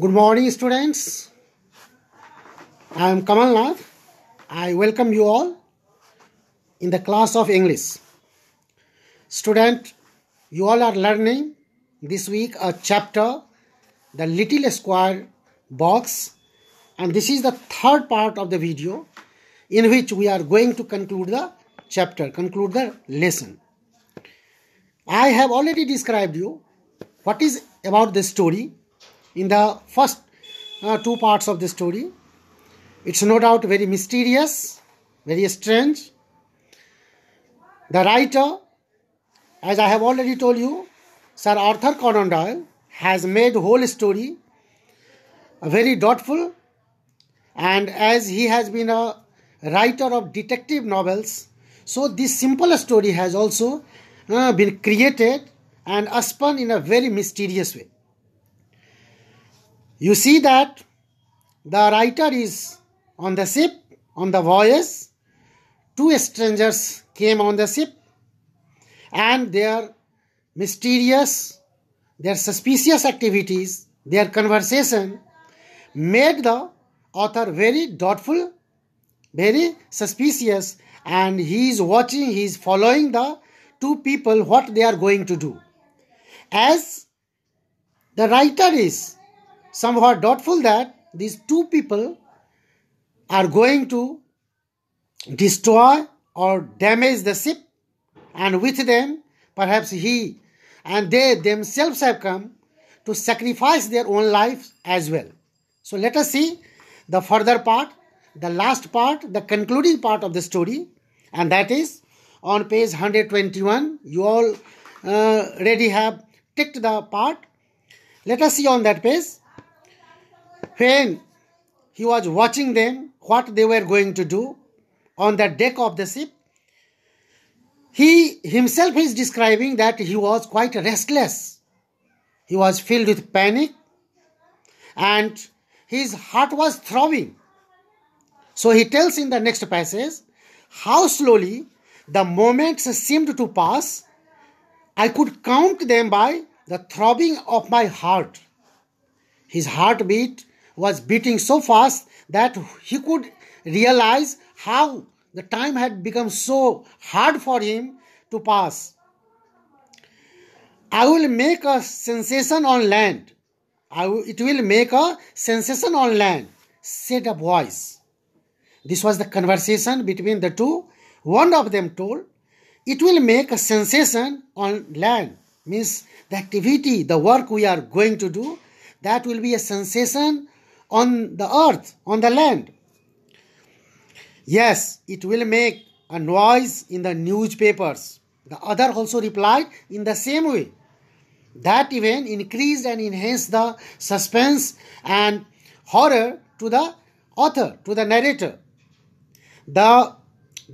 Good morning students. I am Kamal Nath. I welcome you all in the class of English. Student, you all are learning this week a chapter The Little Square Box and this is the third part of the video in which we are going to conclude the chapter, conclude the lesson. I have already described you what is about the story in the first uh, two parts of the story. It's no doubt very mysterious, very strange. The writer, as I have already told you, Sir Arthur Conan Doyle has made whole story very doubtful. and as he has been a writer of detective novels so this simple story has also uh, been created and spun in a very mysterious way you see that the writer is on the ship, on the voyage. Two strangers came on the ship and their mysterious, their suspicious activities, their conversation made the author very doubtful, very suspicious, and he is watching, he is following the two people what they are going to do. As the writer is somewhat doubtful that these two people are going to destroy or damage the ship and with them perhaps he and they themselves have come to sacrifice their own lives as well so let us see the further part the last part the concluding part of the story and that is on page 121 you all uh, already have ticked the part let us see on that page when he was watching them, what they were going to do on the deck of the ship, he himself is describing that he was quite restless. He was filled with panic and his heart was throbbing. So he tells in the next passage how slowly the moments seemed to pass. I could count them by the throbbing of my heart. His heartbeat was beating so fast that he could realize how the time had become so hard for him to pass. I will make a sensation on land. Will, it will make a sensation on land, said a voice. This was the conversation between the two. One of them told, It will make a sensation on land. Means the activity, the work we are going to do, that will be a sensation on the earth, on the land. Yes, it will make a noise in the newspapers. The other also replied in the same way. That event increased and enhanced the suspense and horror to the author, to the narrator. The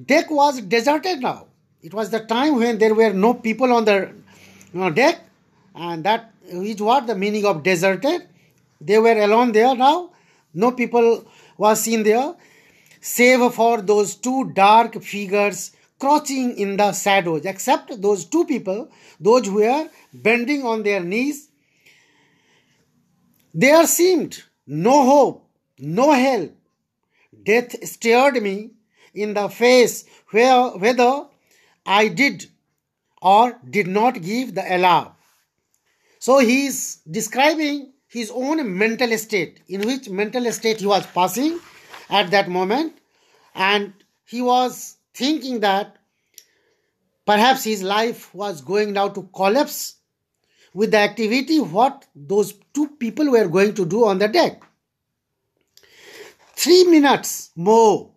deck was deserted now. It was the time when there were no people on the deck, and that is what the meaning of deserted. They were alone there now. No people was seen there, save for those two dark figures crouching in the shadows, except those two people, those who were bending on their knees. There seemed no hope, no help. Death stared me in the face where, whether I did or did not give the alarm. So he is describing his own mental state, in which mental state he was passing at that moment, and he was thinking that perhaps his life was going now to collapse with the activity what those two people were going to do on the deck. Three minutes more,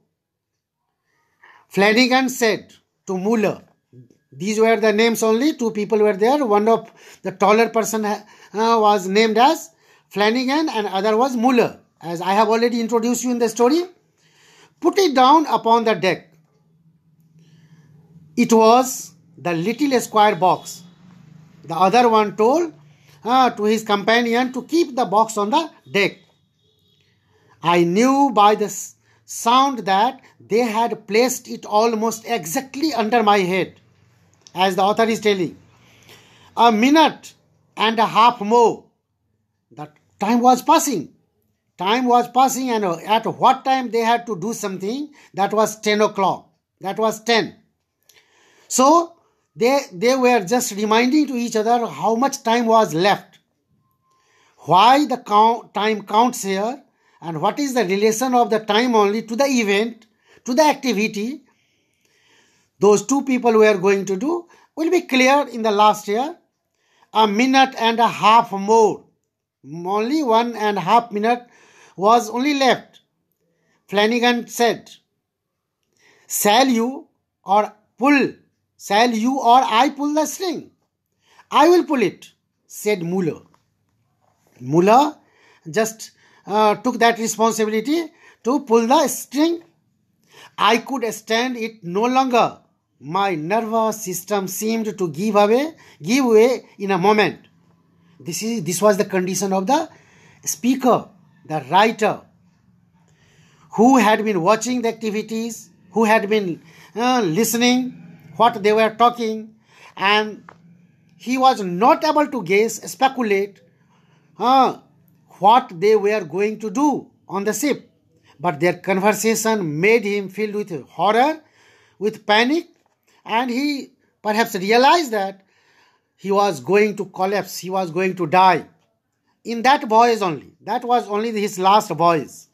Flanagan said to Muller. These were the names only. Two people were there. One of the taller person uh, was named as Flanagan and other was Muller, as I have already introduced you in the story, put it down upon the deck. It was the little square box. The other one told uh, to his companion to keep the box on the deck. I knew by the sound that they had placed it almost exactly under my head, as the author is telling. A minute and a half more. That time was passing. Time was passing, and uh, at what time they had to do something, that was 10 o'clock. That was 10. So they, they were just reminding to each other how much time was left. Why the count, time counts here, and what is the relation of the time only to the event, to the activity those two people were going to do will be clear in the last year. A minute and a half more only one and a half minute was only left. Flanagan said, Shall you or pull? Shall you or I pull the string? I will pull it, said Muller. Muller just uh, took that responsibility to pull the string. I could stand it no longer. My nervous system seemed to give away, give way in a moment. This, is, this was the condition of the speaker, the writer, who had been watching the activities, who had been uh, listening, what they were talking, and he was not able to guess, speculate uh, what they were going to do on the ship. But their conversation made him filled with horror, with panic, and he perhaps realized that he was going to collapse, he was going to die. In that voice only, that was only his last voice.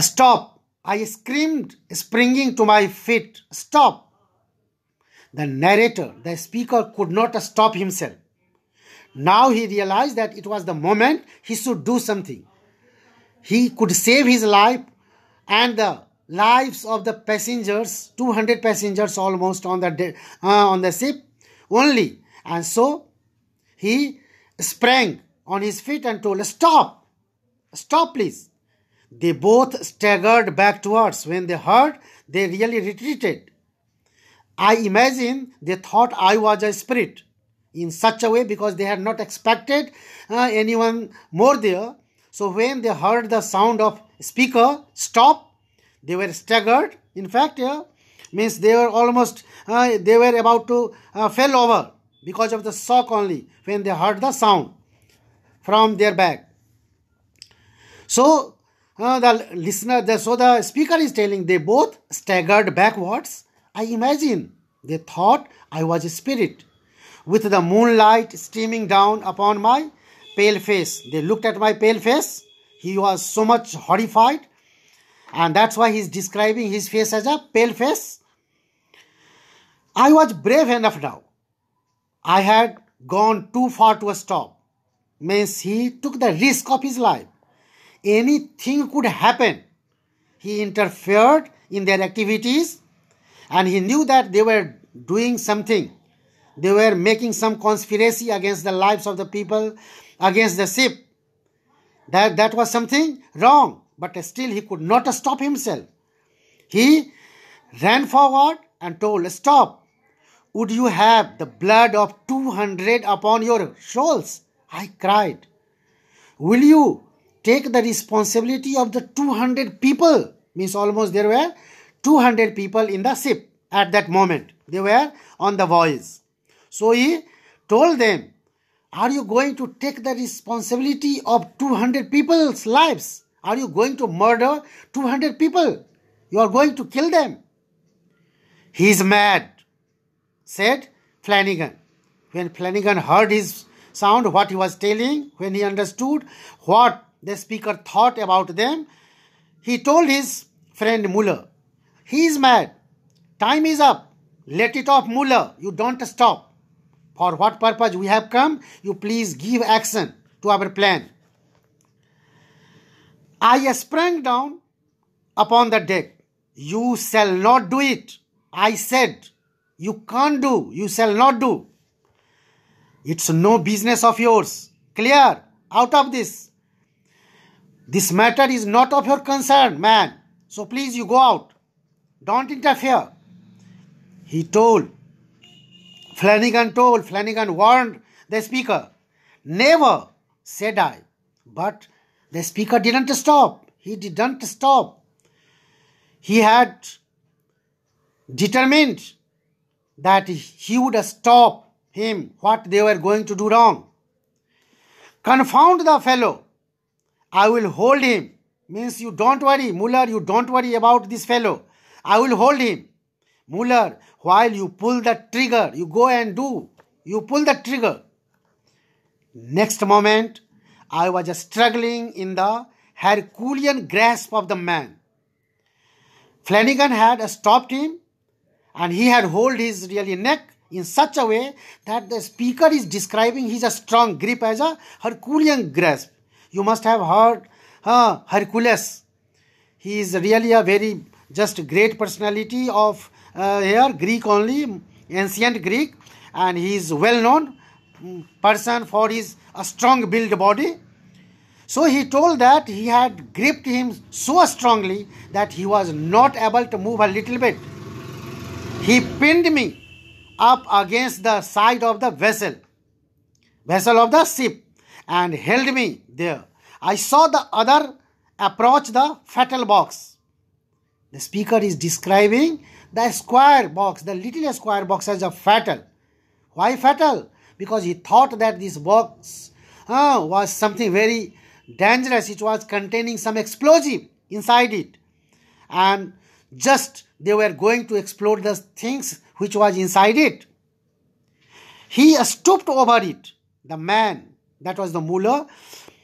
Stop! I screamed, springing to my feet. Stop! The narrator, the speaker, could not stop himself. Now he realized that it was the moment he should do something. He could save his life and the lives of the passengers, 200 passengers almost on the, uh, on the ship, only. And so he sprang on his feet and told, Stop! Stop, please! They both staggered back towards. When they heard, they really retreated. I imagine they thought I was a spirit in such a way because they had not expected uh, anyone more there. So when they heard the sound of speaker stop, they were staggered. In fact, yeah, means they were almost uh, they were about to uh, fell over because of the shock only when they heard the sound from their back so uh, the listener the, so the speaker is telling they both staggered backwards i imagine they thought i was a spirit with the moonlight streaming down upon my pale face they looked at my pale face he was so much horrified and that's why he's describing his face as a pale face. I was brave enough now. I had gone too far to a stop. Means he took the risk of his life. Anything could happen. He interfered in their activities and he knew that they were doing something. They were making some conspiracy against the lives of the people, against the ship. That, that was something wrong but still he could not stop himself. He ran forward and told, Stop! Would you have the blood of 200 upon your shoulders? I cried. Will you take the responsibility of the 200 people? Means almost there were 200 people in the ship at that moment. They were on the voyage. So he told them, Are you going to take the responsibility of 200 people's lives? Are you going to murder 200 people? You are going to kill them. He's mad, said Flanagan. When Flanagan heard his sound, what he was telling, when he understood what the speaker thought about them, he told his friend Muller, "He's mad. Time is up. Let it off, Muller. You don't stop. For what purpose we have come, you please give action to our plan. I sprang down upon the deck. You shall not do it. I said, You can't do, you shall not do. It's no business of yours. Clear, out of this. This matter is not of your concern, man. So please, you go out. Don't interfere. He told. Flanagan told, Flanagan warned the speaker. Never, said I. But the speaker didn't stop. He didn't stop. He had determined that he would stop him what they were going to do wrong. Confound the fellow. I will hold him. Means you don't worry, Muller, you don't worry about this fellow. I will hold him. Muller, while you pull the trigger, you go and do. You pull the trigger. Next moment, I was struggling in the Herculean grasp of the man. Flanagan had stopped him and he had hold his really neck in such a way that the speaker is describing his strong grip as a Herculean grasp. You must have heard Hercules. He is really a very just great personality of uh, here Greek only, ancient Greek, and he is well known mm, person for his a strong built body. So he told that he had gripped him so strongly that he was not able to move a little bit. He pinned me up against the side of the vessel, vessel of the ship, and held me there. I saw the other approach the fatal box. The speaker is describing the square box, the little square box as a fatal. Why fatal? because he thought that this box uh, was something very dangerous. It was containing some explosive inside it. And just they were going to explode the things which was inside it. He stooped over it. The man, that was the mullah,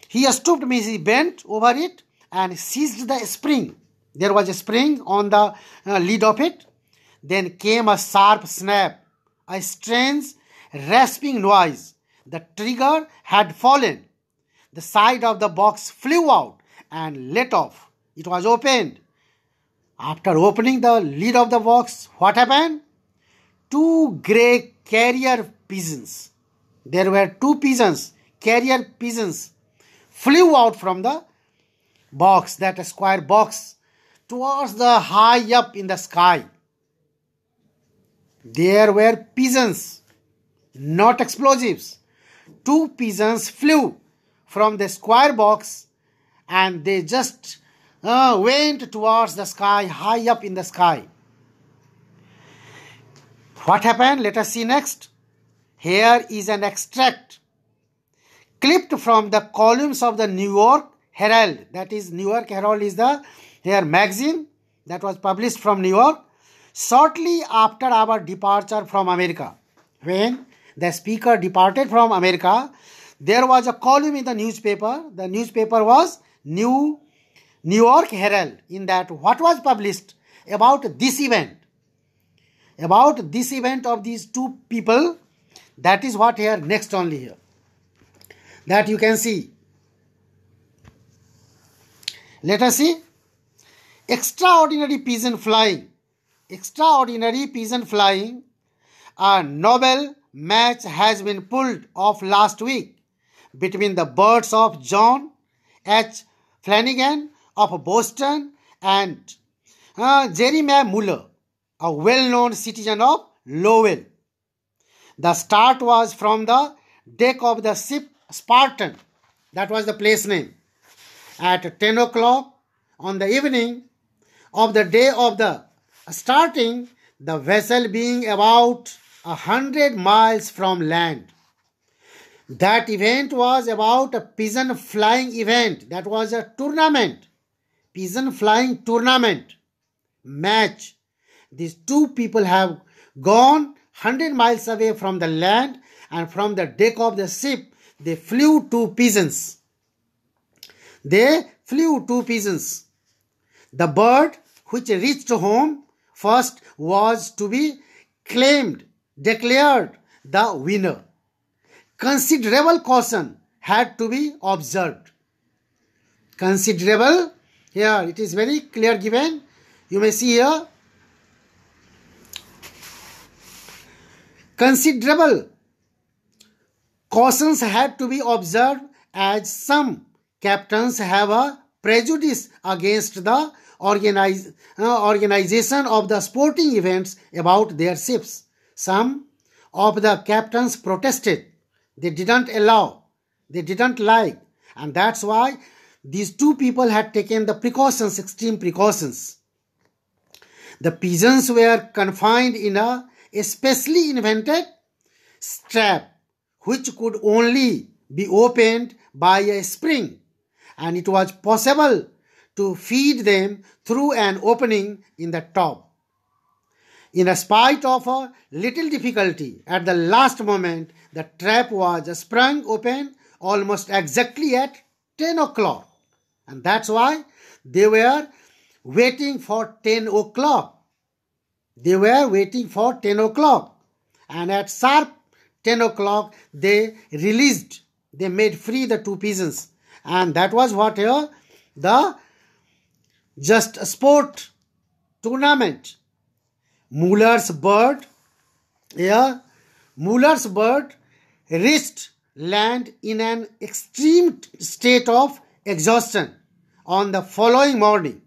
he stooped means he bent over it and seized the spring. There was a spring on the uh, lid of it. Then came a sharp snap, a strange rasping noise. The trigger had fallen. The side of the box flew out and let off. It was opened. After opening the lid of the box, what happened? Two grey carrier pigeons. There were two pigeons, carrier pigeons, flew out from the box, that square box, towards the high up in the sky. There were pigeons not explosives. Two pigeons flew from the square box and they just uh, went towards the sky, high up in the sky. What happened? Let us see next. Here is an extract clipped from the columns of the New York Herald. That is, New York Herald is the their magazine that was published from New York shortly after our departure from America, when the speaker departed from America, there was a column in the newspaper. The newspaper was New New York Herald. In that, what was published about this event, about this event of these two people, that is what here next only here. That you can see. Let us see. Extraordinary pigeon flying, extraordinary pigeon flying, a novel match has been pulled off last week between the birds of John H. Flanagan of Boston and uh, Jeremiah Muller, a well known citizen of Lowell. The start was from the deck of the ship Spartan, that was the place name, at 10 o'clock on the evening of the day of the starting, the vessel being about a hundred miles from land. That event was about a pigeon flying event. That was a tournament. Pigeon flying tournament. Match. These two people have gone 100 miles away from the land and from the deck of the ship they flew two pigeons. They flew two pigeons. The bird which reached home first was to be claimed declared the winner. Considerable caution had to be observed. Considerable, here it is very clear given. You may see here. Considerable cautions had to be observed as some captains have a prejudice against the organize, uh, organization of the sporting events about their ships. Some of the captains protested. They didn't allow. They didn't like. And that's why these two people had taken the precautions, extreme precautions. The pigeons were confined in a specially invented strap which could only be opened by a spring, and it was possible to feed them through an opening in the top. In spite of a little difficulty, at the last moment, the trap was sprung open almost exactly at 10 o'clock. And that's why they were waiting for 10 o'clock. They were waiting for 10 o'clock. And at sharp 10 o'clock, they released, they made free the two pigeons. And that was what uh, the just sport tournament Muller's bird, yeah, Muller's bird reached land in an extreme state of exhaustion on the following morning,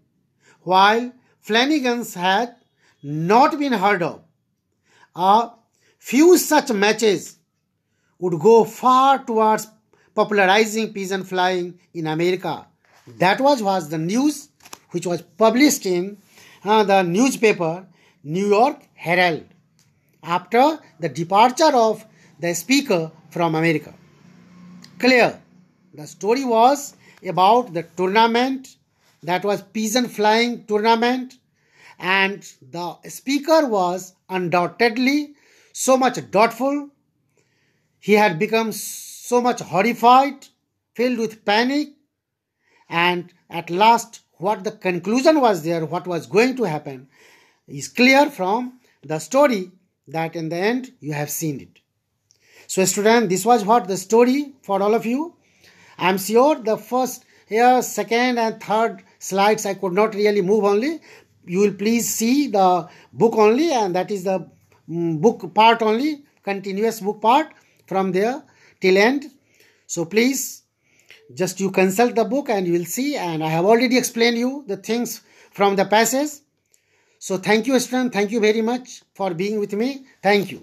while Flanagan's had not been heard of. A few such matches would go far towards popularizing pigeon flying in America. That was, was the news which was published in uh, the newspaper New York Herald after the departure of the speaker from America. Clear. The story was about the tournament that was pigeon flying tournament and the speaker was undoubtedly so much doubtful he had become so much horrified filled with panic and at last what the conclusion was there what was going to happen is clear from the story that in the end you have seen it. So, student, this was what the story for all of you. I am sure the first, here, second, and third slides I could not really move only. You will please see the book only, and that is the mm, book part only, continuous book part from there till end. So, please just you consult the book and you will see. And I have already explained you the things from the passage. So thank you, Estran. Thank you very much for being with me. Thank you.